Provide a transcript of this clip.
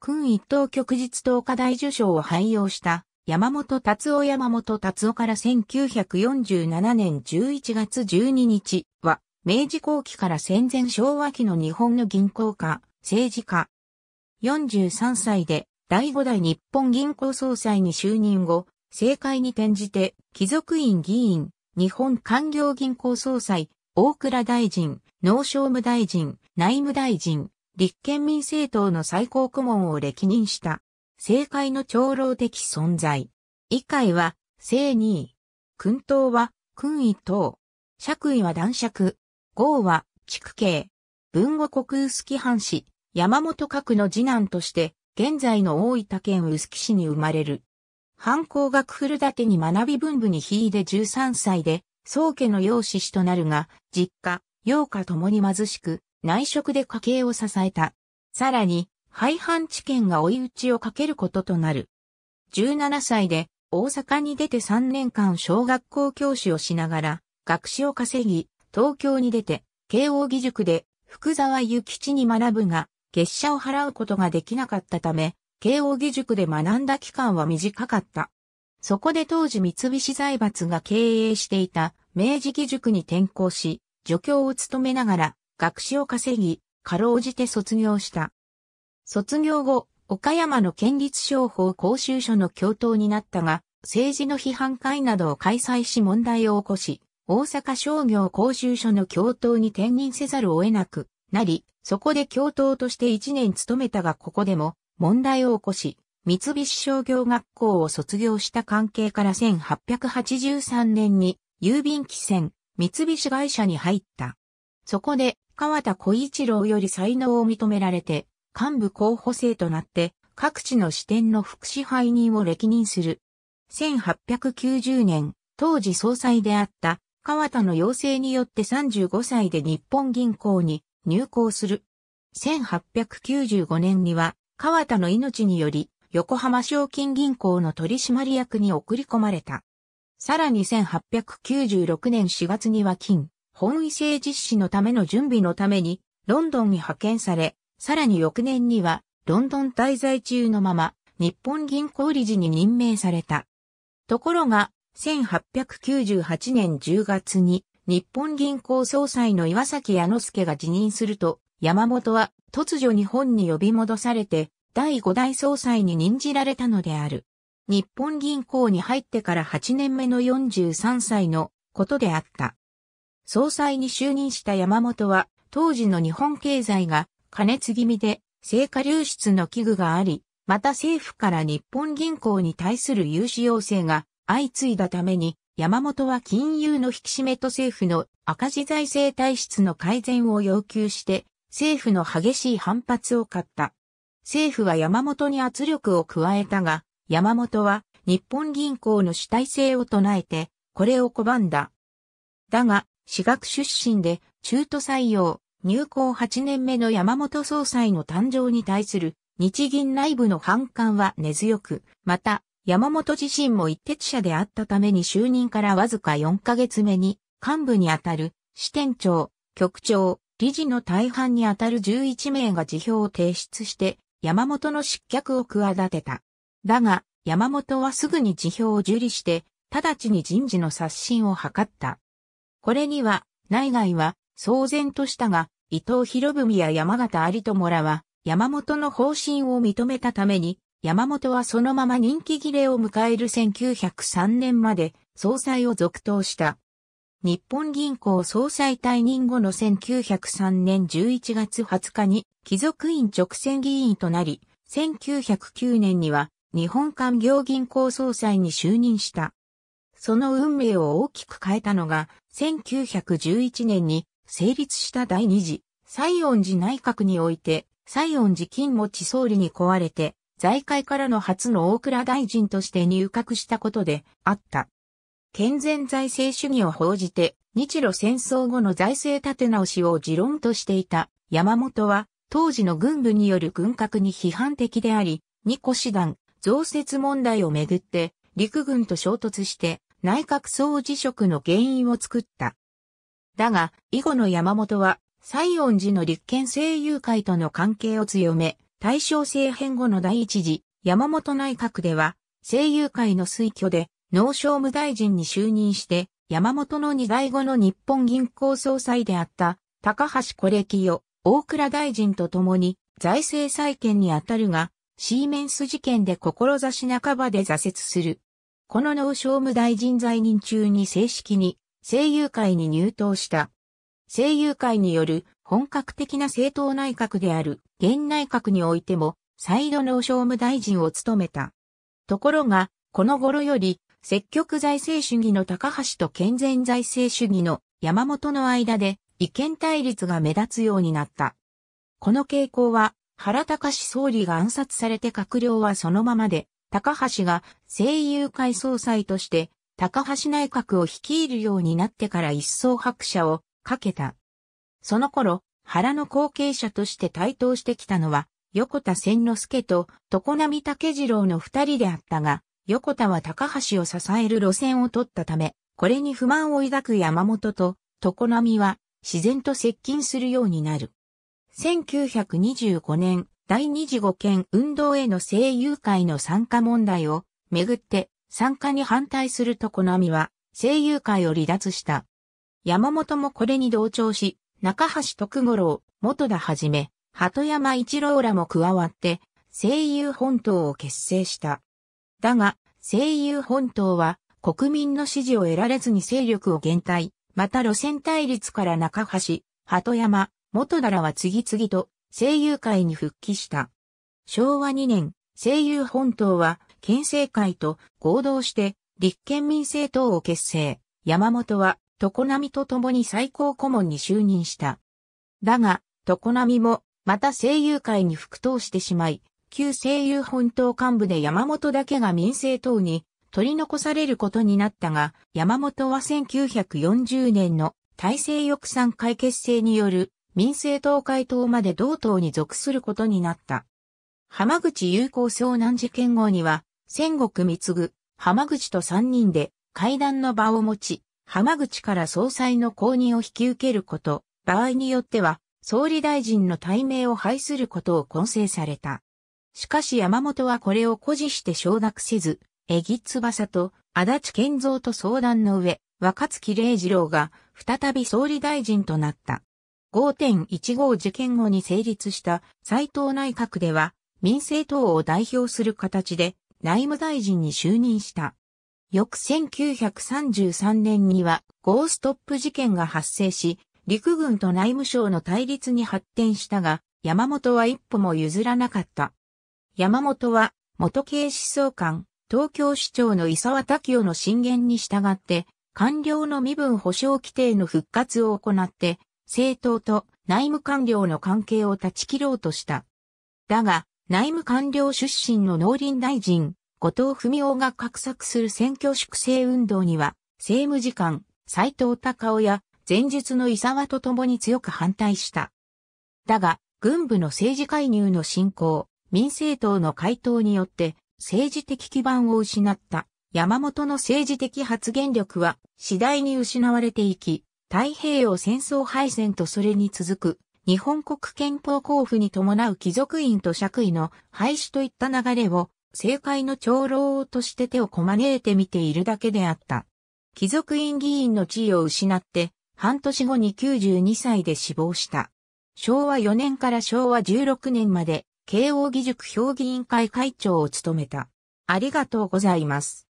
君一等旭日党科大受賞を廃用した山本達夫山本達夫から1947年11月12日は明治後期から戦前昭和期の日本の銀行家、政治家。43歳で第5代日本銀行総裁に就任後、政界に転じて貴族院議員、日本官業銀行総裁、大倉大臣、農商務大臣、内務大臣、立憲民政党の最高顧問を歴任した、政界の長老的存在。以会は、正二位。君党は、君位等。爵位は男爵。豪は、畜系。文後国臼杵藩士、山本閣の次男として、現在の大分県臼杵市に生まれる。藩校学古館に学び文部に秀で13歳で、宗家の養子子となるが、実家、養家ともに貧しく、内職で家計を支えた。さらに、廃藩置県が追い打ちをかけることとなる。17歳で大阪に出て3年間小学校教師をしながら、学士を稼ぎ、東京に出て、慶応義塾で福沢諭吉に学ぶが、月謝を払うことができなかったため、慶応義塾で学んだ期間は短かった。そこで当時三菱財閥が経営していた明治義塾に転校し、助教を務めながら学士を稼ぎ、過労じて卒業した。卒業後、岡山の県立商法講習所の教頭になったが、政治の批判会などを開催し問題を起こし、大阪商業講習所の教頭に転任せざるを得なくなり、そこで教頭として1年勤めたがここでも問題を起こし、三菱商業学校を卒業した関係から1883年に郵便機船三菱会社に入った。そこで、川田小一郎より才能を認められて、幹部候補生となって、各地の支店の副支配人を歴任する。1890年、当時総裁であった川田の要請によって35歳で日本銀行に入行する。1895年には川田の命により横浜賞金銀行の取締役に送り込まれた。さらに1896年4月には金、本位制実施のための準備のためにロンドンに派遣され、さらに翌年にはロンドン滞在中のまま日本銀行理事に任命された。ところが、1898年10月に日本銀行総裁の岩崎矢之助が辞任すると、山本は突如日本に呼び戻されて、第5代総裁に任じられたのである。日本銀行に入ってから8年目の43歳のことであった。総裁に就任した山本は、当時の日本経済が加熱気味で成果流出の危惧があり、また政府から日本銀行に対する融資要請が相次いだために、山本は金融の引き締めと政府の赤字財政体質の改善を要求して、政府の激しい反発を買った。政府は山本に圧力を加えたが、山本は日本銀行の主体性を唱えて、これを拒んだ。だが、私学出身で、中途採用、入校8年目の山本総裁の誕生に対する日銀内部の反感は根強く、また、山本自身も一徹者であったために就任からわずか4ヶ月目に、幹部にあたる、支店長、局長、理事の大半にあたる11名が辞表を提出して、山本の失脚を企てた。だが、山本はすぐに辞表を受理して、直ちに人事の刷新を図った。これには、内外は、騒然としたが、伊藤博文や山形有友らは、山本の方針を認めたために、山本はそのまま人気切れを迎える1903年まで、総裁を続投した。日本銀行総裁退任後の1903年11月20日に、貴族院直選議員となり、1909年には、日本官業銀行総裁に就任した。その運命を大きく変えたのが、1911年に成立した第二次、西恩寺内閣において、西恩寺金持総理に壊れて、財界からの初の大蔵大臣として入閣したことであった。健全財政主義を報じて、日露戦争後の財政立て直しを持論としていた山本は、当時の軍部による軍拡に批判的であり、二個師団、増設問題をめぐって、陸軍と衝突して、内閣総辞職の原因を作った。だが、以後の山本は、西恩寺の立憲政友会との関係を強め、大正政変後の第一次、山本内閣では、政友会の推挙で、農商務大臣に就任して、山本の二代後の日本銀行総裁であった、高橋コレキ大倉大臣と共に、財政再建にあたるが、シーメンス事件で志半ばで挫折する。この農商務大臣在任中に正式に声優会に入党した。声優会による本格的な政党内閣である現内閣においても再度農商務大臣を務めた。ところが、この頃より積極財政主義の高橋と健全財政主義の山本の間で意見対立が目立つようになった。この傾向は原隆総理が暗殺されて閣僚はそのままで高橋が声優会総裁として高橋内閣を率いるようになってから一層拍車をかけた。その頃、原の後継者として台頭してきたのは、横田千之助と常波武次郎の二人であったが、横田は高橋を支える路線を取ったため、これに不満を抱く山本と常波は自然と接近するようになる。1925年、第二次五県運動への声優会の参加問題をめぐって参加に反対するとコナミは声優会を離脱した。山本もこれに同調し、中橋徳五郎、元田はじめ、鳩山一郎らも加わって声優本島を結成した。だが、声優本島は国民の支持を得られずに勢力を減退、また路線対立から中橋、鳩山、元田らは次々と声優界に復帰した。昭和2年、声優本島は県政会と合同して立憲民政党を結成。山本は常並と共に最高顧問に就任した。だが、常並もまた声優界に復党してしまい、旧声優本島幹部で山本だけが民政党に取り残されることになったが、山本は1940年の体制翼散解結成による民政党会党まで同党に属することになった。浜口友好遭難事件後には、戦国貢ぐ、浜口と3人で会談の場を持ち、浜口から総裁の公認を引き受けること、場合によっては、総理大臣の対名を排することを構成された。しかし山本はこれを誇示して承諾せず、えぎ翼と足立健三と相談の上、若月礼二郎が再び総理大臣となった。5.15事件後に成立した斎藤内閣では民政党を代表する形で内務大臣に就任した。翌1933年にはゴーストップ事件が発生し、陸軍と内務省の対立に発展したが、山本は一歩も譲らなかった。山本は元警視総監、東京市長の伊沢滝夫の進言に従って、官僚の身分保障規定の復活を行って、政党と内務官僚の関係を断ち切ろうとした。だが、内務官僚出身の農林大臣、後藤文夫が画策する選挙粛清運動には、政務次官、斎藤隆夫や前述の伊沢と共に強く反対した。だが、軍部の政治介入の進行、民政党の回答によって政治的基盤を失った山本の政治的発言力は次第に失われていき、太平洋戦争敗戦とそれに続く日本国憲法交付に伴う貴族院と爵位の廃止といった流れを政界の長老として手をこまねいて見ているだけであった。貴族院議員の地位を失って半年後に92歳で死亡した。昭和4年から昭和16年まで慶応義塾評議員会会長を務めた。ありがとうございます。